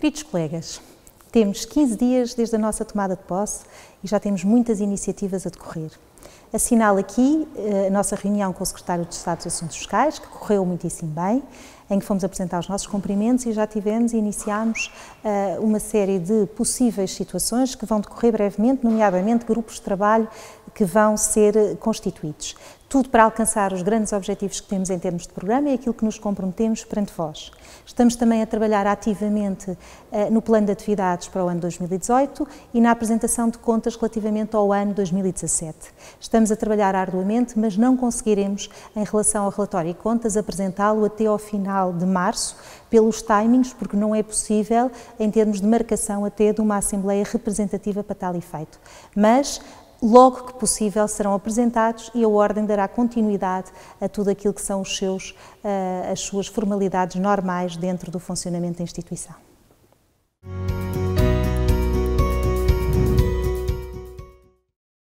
Queridos colegas, temos 15 dias desde a nossa tomada de posse e já temos muitas iniciativas a decorrer. Assinalo aqui eh, a nossa reunião com o Secretário de Estado dos Assuntos Fiscais, que correu muitíssimo bem, em que fomos apresentar os nossos cumprimentos e já tivemos e iniciámos eh, uma série de possíveis situações que vão decorrer brevemente, nomeadamente grupos de trabalho que vão ser eh, constituídos. Tudo para alcançar os grandes objetivos que temos em termos de programa e aquilo que nos comprometemos perante vós. Estamos também a trabalhar ativamente eh, no plano de atividades para o ano 2018 e na apresentação de contas relativamente ao ano 2017. Estamos a trabalhar arduamente, mas não conseguiremos, em relação ao relatório e contas, apresentá-lo até ao final de março, pelos timings, porque não é possível, em termos de marcação, até de uma Assembleia representativa para tal efeito. Mas logo que possível serão apresentados e a Ordem dará continuidade a tudo aquilo que são os seus, eh, as suas formalidades normais dentro do funcionamento da instituição.